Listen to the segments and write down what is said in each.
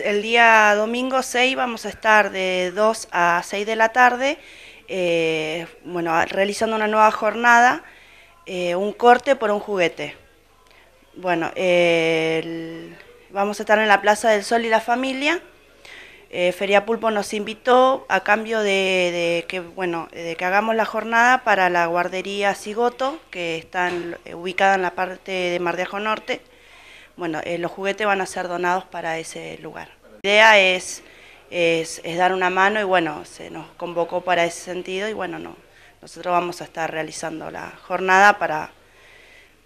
El día domingo 6 vamos a estar de 2 a 6 de la tarde, eh, bueno, realizando una nueva jornada, eh, un corte por un juguete. Bueno, eh, vamos a estar en la Plaza del Sol y la Familia. Feria Pulpo nos invitó a cambio de, que, bueno, de que hagamos la jornada para la guardería Cigoto, que está ubicada en la parte de Mar Norte bueno, eh, los juguetes van a ser donados para ese lugar. La idea es, dar una mano y bueno, se nos convocó para ese sentido y bueno, no, nosotros vamos a estar realizando la jornada para,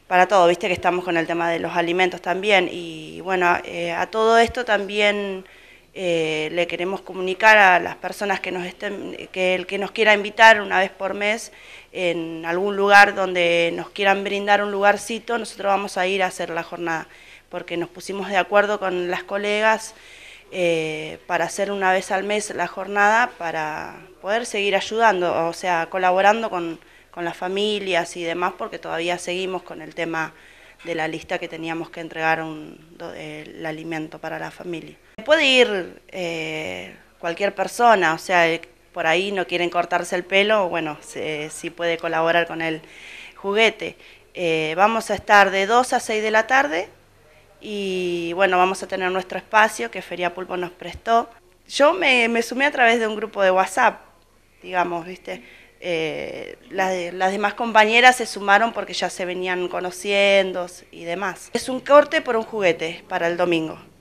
para todo, viste que estamos con el tema de los alimentos también y bueno, eh, a todo esto también... Eh, le queremos comunicar a las personas que nos estén, que el que nos quiera invitar una vez por mes en algún lugar donde nos quieran brindar un lugarcito, nosotros vamos a ir a hacer la jornada porque nos pusimos de acuerdo con las colegas eh, para hacer una vez al mes la jornada para poder seguir ayudando, o sea, colaborando con, las familias y demás, porque todavía seguimos con el tema de la lista que teníamos que entregar un, el alimento para la familia. Puede ir eh, cualquier persona, o sea, eh, por ahí no quieren cortarse el pelo, bueno, sí puede colaborar con el juguete. vamos a estar de 2 a 6 de la tarde y bueno, vamos a tener nuestro espacio que Feria Pulpo nos prestó. Yo me, sumé a través de un grupo de WhatsApp, digamos, ¿viste? Eh, las, las, demás compañeras se sumaron porque ya se venían conociendo y demás. Es un corte por un juguete para el domingo.